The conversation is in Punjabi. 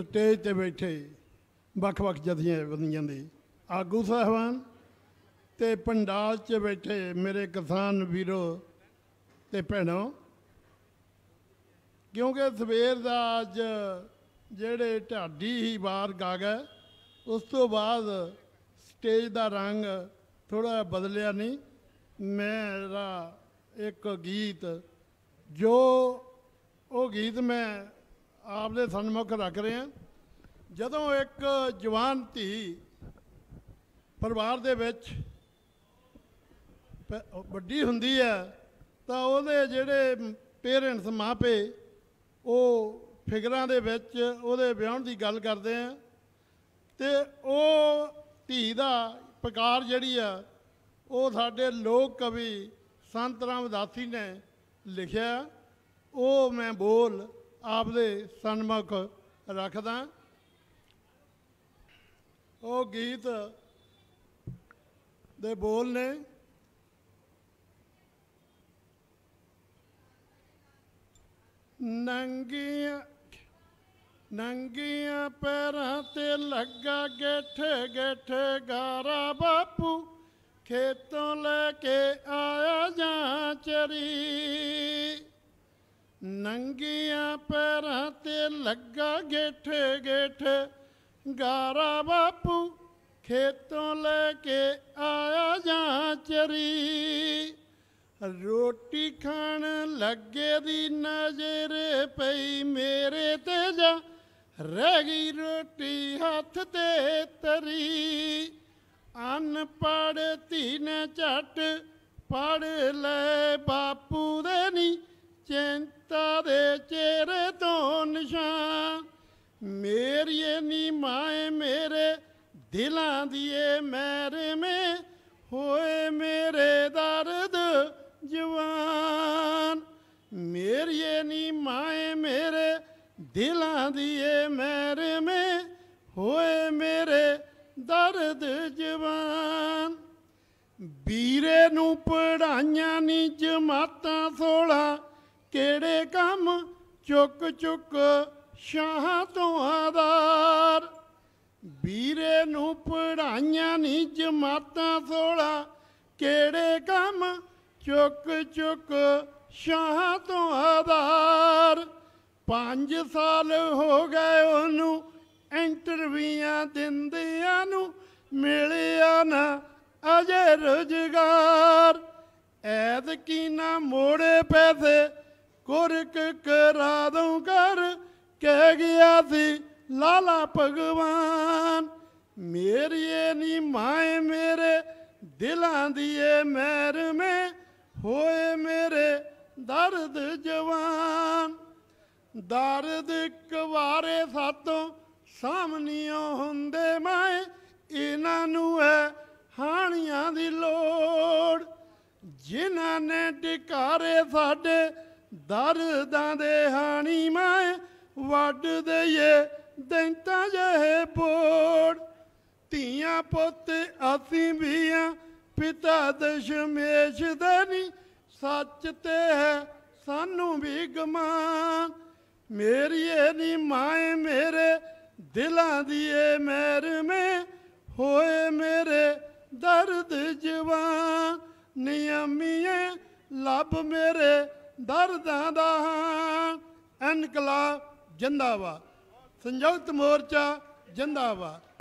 ਸਟੇਜ ਤੇ ਬੈਠੇ ਵੱਖ-ਵੱਖ ਜਥਿਆਂ ਬੰਦੀਆਂ ਦੇ ਆਗੂ ਸਾਹਿਬਾਨ ਤੇ ਪੰਡਾਲ 'ਚ ਬੈਠੇ ਮੇਰੇ ਕਿਸਾਨ ਵੀਰੋ ਤੇ ਭੈਣੋ ਕਿਉਂਕਿ ਸਵੇਰ ਦਾ ਅੱਜ ਜਿਹੜੇ ਢਾਡੀ ਹੀ ਬਾਹਰ ਗਾ ਗਏ ਉਸ ਤੋਂ ਬਾਅਦ ਸਟੇਜ ਦਾ ਰੰਗ ਥੋੜਾ ਬਦਲਿਆ ਨਹੀਂ ਮੇਰਾ ਇੱਕ ਗੀਤ ਜੋ ਉਹ ਗੀਤ ਮੈਂ ਆਪਦੇ ਸਨਮੁਖ ਰੱਖ ਰਹੇ ਹਾਂ ਜਦੋਂ ਇੱਕ ਜਵਾਨ ਧੀ ਪਰਿਵਾਰ ਦੇ ਵਿੱਚ ਵੱਡੀ ਹੁੰਦੀ ਹੈ ਤਾਂ ਉਹਦੇ ਜਿਹੜੇ ਪੇਰੈਂਟਸ ਮਾਪੇ ਉਹ ਫਿਗਰਾਂ ਦੇ ਵਿੱਚ ਉਹਦੇ ਵਿਆਹ ਦੀ ਗੱਲ ਕਰਦੇ ਆ ਤੇ ਉਹ ਧੀ ਦਾ ਪ੍ਰਕਾਰ ਜਿਹੜੀ ਆ ਉਹ ਸਾਡੇ ਲੋਕ ਕਵੀ ਸੰਤ ਰਾਮਦਾਸੀ ਨੇ ਲਿਖਿਆ ਉਹ ਮੈਂ ਬੋਲ ਆਪਦੇ ਸਨਮੁਖ ਰੱਖਦਾ ਉਹ ਗੀਤ ਦੇ ਬੋਲ ਨੇ ਨੰਗੀਆਂ ਨੰਗੀਆਂ ਪੈਰਾਂ ਤੇ ਲੱਗਾ ਗੇਠੇ ਗੇਠੇ ਗਾਰਾ ਬਾਪੂ ਖੇਤੋਂ ਲੈ ਕੇ ਆਇਆ ਜਾਂ ਚਰੀ ਨੰਗੀਆਂ ਪੈਰਾਂ ਤੇ ਲੱਗਾ ਗੇਠੇ ਗੇਠੇ ਗਾਰਾ ਬਾਪੂ ਖੇਤੋਂ ਲੈ ਕੇ ਆਇਆ ਜਾਂ ਚਰੀ ਰੋਟੀ ਖਾਣ ਲੱਗੇ ਦੀ ਨਜ਼ਰ ਪਈ ਮੇਰੇ ਤੇ ਜਾ ਰਹਿ ਗਈ ਰੋਟੀ ਹੱਥ ਤੇ ਤਰੀ ਅਨਪੜ ਧੀਨ ਝਟ ਪੜ ਲੈ ਬਾਪੂ ਦੇ ਨੀ ਚੈਂ ਤਾਰੇ ਚਿਹਰੇ ਤੋਂ ਨਿਸ਼ਾਨ ਮੇਰੀ ਨੀ ਮਾਏ ਮੇਰੇ ਦਿਲਾਂ ਦੀਏ ਮੇਰੇ ਮੇ ਹੋਏ ਮੇਰੇ ਦਰਦ ਜਵਾਨ ਮੇਰੀ ਨੀ ਮਾਏ ਮੇਰੇ ਦਿਲਾਂ ਦੀਏ ਮੇਰੇ ਮੇ ਹੋਏ ਮੇਰੇ ਦਰਦ ਜਵਾਨ ਵੀਰੇ ਨੂੰ ਪੜਾਈਆਂ ਨੀ ਜਮਾਤਾਂ ਸੋਲਾ ਕਿਹੜੇ ਕੰਮ ਚੁੱਕ ਚੁੱਕ ਸ਼ਾਹਾਂ ਤੋਂ ਆਦਾਰ ਵੀਰੇ ਨੂੰ ਪੜਾਈਆਂ ਨਹੀਂ ਜਮਾਤਾਂ ਸੋਲਾ ਕਿਹੜੇ ਕੰਮ ਚੁੱਕ ਚੁੱਕ ਸ਼ਾਹਾਂ ਤੋਂ ਆਦਾਰ 5 ਸਾਲ ਹੋ ਗਏ ਉਹਨੂੰ ਇੰਟਰਵਿਊਆਂ ਦਿੰਦਿਆਂ ਨੂੰ ਮਿਲਿਆ ਨਾ ਅਜੇ ਰੁਜ਼ਗਾਰ ਐਦ ਕੀ ਨਾ ਮੋੜੇ ਪੈਸੇ ਕੁਰਕ ਕਰਾ ਦੂੰ ਕਰ ਕਹਿ ਗਿਆ ਸੀ ਲਾਲਾ ਭਗਵਾਨ ਮੇਰੀ ਨੀ ਮਾਏ ਮੇਰੇ ਦਿਲਾਂ ਦੀ ਏ ਮਹਿਰ ਮੇ ਹੋਏ ਮੇਰੇ ਦਰਦ ਜਵਾਨ ਦਰਦ ਕਵਾਰੇ ਸਾਤੋਂ ਸਾਹਮਣਿਓ ਹੁੰਦੇ ਮੈਂ ਇਹਨਾਂ ਨੂੰ ਹੈ ਹਾਣੀਆਂ ਦੀ ਲੋੜ ਜਿਨ੍ਹਾਂ ਨੇ ਟਿਕਾਰੇ ਸਾਡੇ ਦਰਦਾਂ ਦੇ ਹਾਣੀ ਮੈਂ ਵੱਡ ਦੇਏ ਦੈਂਤਾ ਜਹੇ ਪੋੜ ਧੀਆਂ ਪੁੱਤ ਅਸੀਂ ਵੀਆਂ ਪਿਤਾ ਦਸ਼ਮੇਸ਼ ਦੇ ਨਹੀਂ ਸੱਚ ਤੇ ਹੈ ਸਾਨੂੰ ਵੀ ਗਮਾਨ ਮੇਰੀ ਇਹ ਨਹੀਂ ਮਾਏ ਮੇਰੇ ਦਿਲਾਂ ਦੀ ਏ ਮਹਿਰ ਮੇ ਹੋਏ ਮੇਰੇ ਦਰਦ ਜਵਾਨ ਨਿਯਮੀਏ ਲੱਭ ਮੇਰੇ ਦਰਦਾਂ ਦਾ ਇਨਕਲਾਬ ਜਿੰਦਾਬਾਦ ਸੰਯੁਕਤ ਮੋਰਚਾ ਜਿੰਦਾਬਾਦ